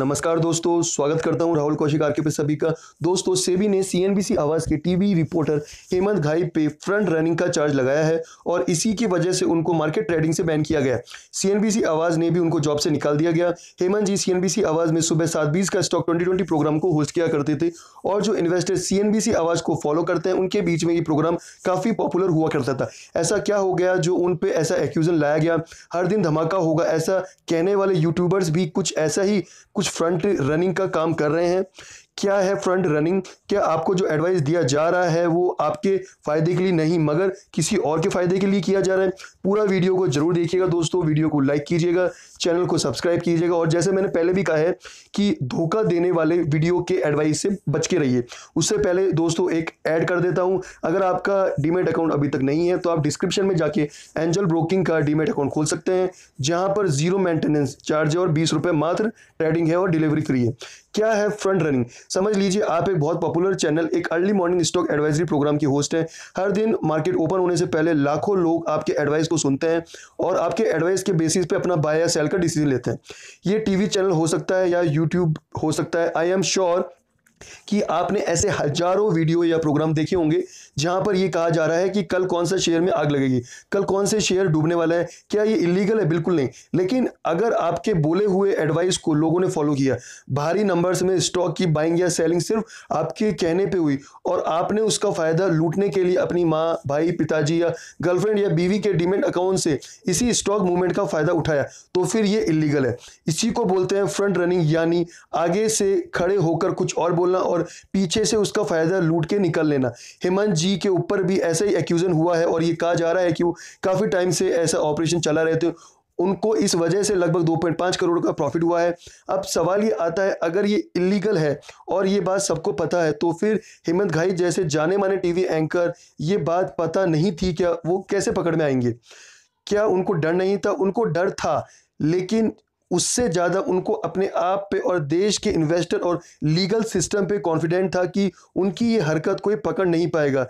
नमस्कार दोस्तों स्वागत करता हूं राहुल कौशिक आर के पे सभी का दोस्तों सेबी ने सीएनबीसी आवाज के टीवी रिपोर्टर हेमंत घाई पे फ्रंट रनिंग का चार्ज लगाया है और इसी की वजह से उनको मार्केट ट्रेडिंग से बैन किया गया सीएनबीसी आवाज ने भी उनको जॉब से निकाल दिया गया हेमंत जी सीएनबीसी आवाज में सुबह सात बीस का स्टॉक ट्वेंटी प्रोग्राम को होस्ट किया करते थे और जो इन्वेस्टर सीएनबीसी आवाज को फॉलो करते हैं उनके बीच में ये प्रोग्राम काफी पॉपुलर हुआ करता था ऐसा क्या हो गया जो उन पर ऐसा एक्यूजन लाया गया हर दिन धमाका होगा ऐसा कहने वाले यूट्यूबर्स भी कुछ ऐसा ही कुछ फ्रंट रनिंग का काम कर रहे हैं क्या है फ्रंट रनिंग क्या आपको जो एडवाइस दिया जा रहा है वो आपके फ़ायदे के लिए नहीं मगर किसी और के फ़ायदे के लिए किया जा रहा है पूरा वीडियो को जरूर देखिएगा दोस्तों वीडियो को लाइक कीजिएगा चैनल को सब्सक्राइब कीजिएगा और जैसे मैंने पहले भी कहा है कि धोखा देने वाले वीडियो के एडवाइस से बच के रहिए उससे पहले दोस्तों एक ऐड कर देता हूँ अगर आपका डीमेट अकाउंट अभी तक नहीं है तो आप डिस्क्रिप्शन में जाके एंजल ब्रोकिंग का डीमेट अकाउंट खोल सकते हैं जहाँ पर जीरो मेंटेनेंस चार्ज और बीस रुपये मात्र ट्रेडिंग है और डिलीवरी फ्री है क्या है फ्रंट रनिंग समझ लीजिए आप एक बहुत पॉपुलर चैनल एक early morning stock advisory program की होस्ट हैं हर दिन मार्केट ओपन होने से पहले लाखों लोग आपके एडवाइस को सुनते हैं और आपके एडवाइस के बेसिस पे अपना बाय या सेल का डिसीजन लेते हैं ये टीवी चैनल हो सकता है या यूट्यूब हो सकता है आई एम श्योर कि आपने ऐसे हजारों वीडियो या प्रोग्राम देखे होंगे जहां पर यह कहा जा रहा है कि कल कौन सा शेयर में आग लगेगी कल कौन से शेयर डूबने वाला है क्या ये इलीगल है बिल्कुल नहीं लेकिन अगर आपके बोले हुए एडवाइस को लोगों ने फॉलो किया भारी नंबर्स में स्टॉक की बाइंग या सेलिंग सिर्फ आपके कहने पर हुई और आपने उसका फायदा लूटने के लिए अपनी माँ भाई पिताजी या गर्लफ्रेंड या बीवी के डिमेंट अकाउंट से इसी स्टॉक मूवमेंट का फायदा उठाया तो फिर ये इलीगल है इसी को बोलते हैं फ्रंट रनिंग यानी आगे से खड़े होकर कुछ और बोल बोलना और पीछे से उसका फ़ायदा लूट के निकल लेना हेमंत जी के ऊपर भी ऐसा ही एक्यूज़न हुआ है और ये कहा जा रहा है कि वो काफ़ी टाइम से ऐसा ऑपरेशन चला रहे थे उनको इस वजह से लगभग 2.5 करोड़ का प्रॉफिट हुआ है अब सवाल ये आता है अगर ये इलीगल है और ये बात सबको पता है तो फिर हेमंत घाई जैसे जाने माने टीवी एंकर ये बात पता नहीं थी क्या वो कैसे पकड़ में आएंगे क्या उनको डर नहीं था उनको डर था लेकिन उससे ज़्यादा उनको अपने आप पे और देश के इन्वेस्टर और लीगल सिस्टम पे कॉन्फिडेंट था कि उनकी ये हरकत कोई पकड़ नहीं पाएगा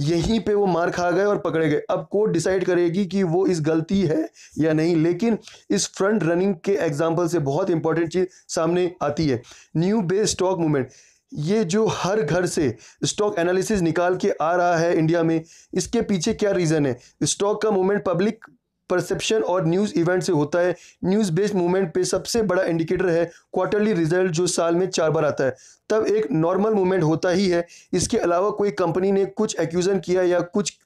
यहीं पे वो मार खा गए और पकड़े गए अब कोर्ट डिसाइड करेगी कि वो इस गलती है या नहीं लेकिन इस फ्रंट रनिंग के एग्जाम्पल से बहुत इंपॉर्टेंट चीज़ सामने आती है न्यू बेस स्टॉक मूवमेंट ये जो हर घर से स्टॉक एनालिसिस निकाल के आ रहा है इंडिया में इसके पीछे क्या रीज़न है स्टॉक का मूवमेंट पब्लिक परसेप्शन और न्यूज़ इवेंट से होता है न्यूज़ बेस्ड मूवमेंट पे सबसे बड़ा इंडिकेटर है क्वार्टरली रिजल्ट जो साल में चार बार आता है तब एक नॉर्मल मूवमेंट होता ही है इसके अलावा कोई कंपनी ने कुछ एक्यूज़न किया या कुछ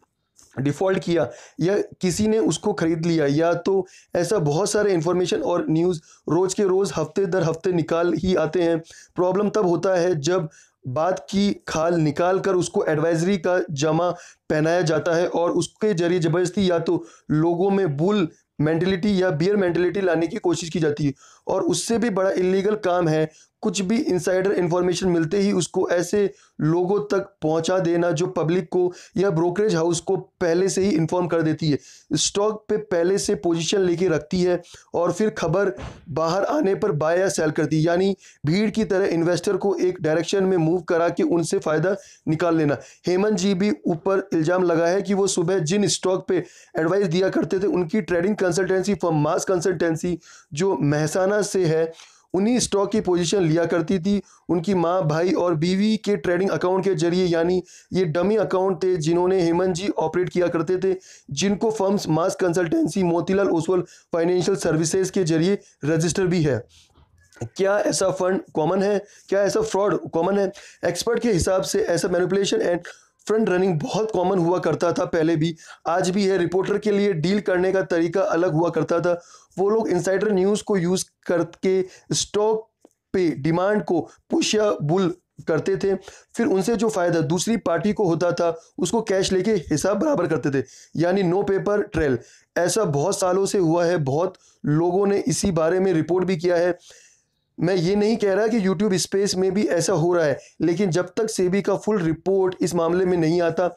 डिफ़ॉल्ट किया या किसी ने उसको ख़रीद लिया या तो ऐसा बहुत सारे इन्फॉर्मेशन और न्यूज़ रोज़ के रोज़ हफ्ते दर हफ्ते निकाल ही आते हैं प्रॉब्लम तब होता है जब बाद की खाल निकाल कर उसको एडवाइजरी का जमा पहनाया जाता है और उसके जरिए जबरदस्ती या तो लोगों में बुल मेंटेलिटी या बियर मेंटेलिटी लाने की कोशिश की जाती है और उससे भी बड़ा इलीगल काम है कुछ भी इंसाइडर इन्फॉर्मेशन मिलते ही उसको ऐसे लोगों तक पहुंचा देना जो पब्लिक को या ब्रोकरेज हाउस को पहले से ही इन्फॉर्म कर देती है स्टॉक पे पहले से पोजीशन लेके रखती है और फिर खबर बाहर आने पर बाय या सेल करती है यानी भीड़ की तरह इन्वेस्टर को एक डायरेक्शन में मूव करा के उनसे फ़ायदा निकाल लेना हेमंत जी भी ऊपर इल्ज़ाम लगा है कि वो सुबह जिन स्टॉक पर एडवाइस दिया करते थे उनकी trading consultancy for mass consultancy जो महसाना से है उन्हीं स्टॉक की पोजीशन लिया करती थी उनकी माँ भाई और बीवी के ट्रेडिंग अकाउंट के जरिए यानी ये डमी अकाउंट थे जिन्होंने हेमंत जी ऑपरेट किया करते थे जिनको firms mass consultancy Motilal Oswal financial services के जरिए रजिस्टर भी है क्या ऐसा फंड कॉमन है क्या ऐसा फ्रॉड कॉमन है एक्सपर्ट के हिसाब से ऐसा मैनिपुलेशन एंड फ्रंट रनिंग बहुत कॉमन हुआ करता था पहले भी आज भी है रिपोर्टर के लिए डील करने का तरीका अलग हुआ करता था वो लोग इंसाइडर न्यूज़ को यूज़ करके स्टॉक पे डिमांड को पुश या बुल करते थे फिर उनसे जो फ़ायदा दूसरी पार्टी को होता था उसको कैश लेके हिसाब बराबर करते थे यानी नो पेपर ट्रेल ऐसा बहुत सालों से हुआ है बहुत लोगों ने इसी बारे में रिपोर्ट भी किया है मैं ये नहीं कह रहा कि YouTube स्पेस में भी ऐसा हो रहा है लेकिन जब तक सेबी का फुल रिपोर्ट इस मामले में नहीं आता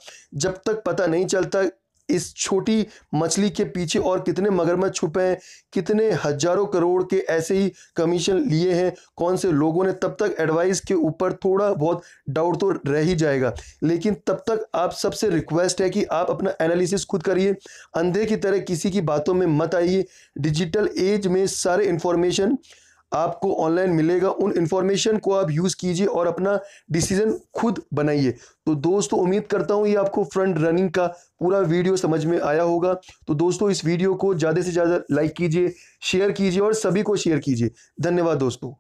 जब तक पता नहीं चलता इस छोटी मछली के पीछे और कितने मगरमच्छ छुपे हैं कितने हजारों करोड़ के ऐसे ही कमीशन लिए हैं कौन से लोगों ने तब तक एडवाइस के ऊपर थोड़ा बहुत डाउट तो रह ही जाएगा लेकिन तब तक आप सबसे रिक्वेस्ट है कि आप अपना एनालिसिस खुद करिए अंधे की तरह किसी की बातों में मत आइए डिजिटल एज में सारे इन्फॉर्मेशन आपको ऑनलाइन मिलेगा उन इन्फॉर्मेशन को आप यूज़ कीजिए और अपना डिसीजन खुद बनाइए तो दोस्तों उम्मीद करता हूँ ये आपको फ्रंट रनिंग का पूरा वीडियो समझ में आया होगा तो दोस्तों इस वीडियो को ज़्यादा से ज़्यादा लाइक कीजिए शेयर कीजिए और सभी को शेयर कीजिए धन्यवाद दोस्तों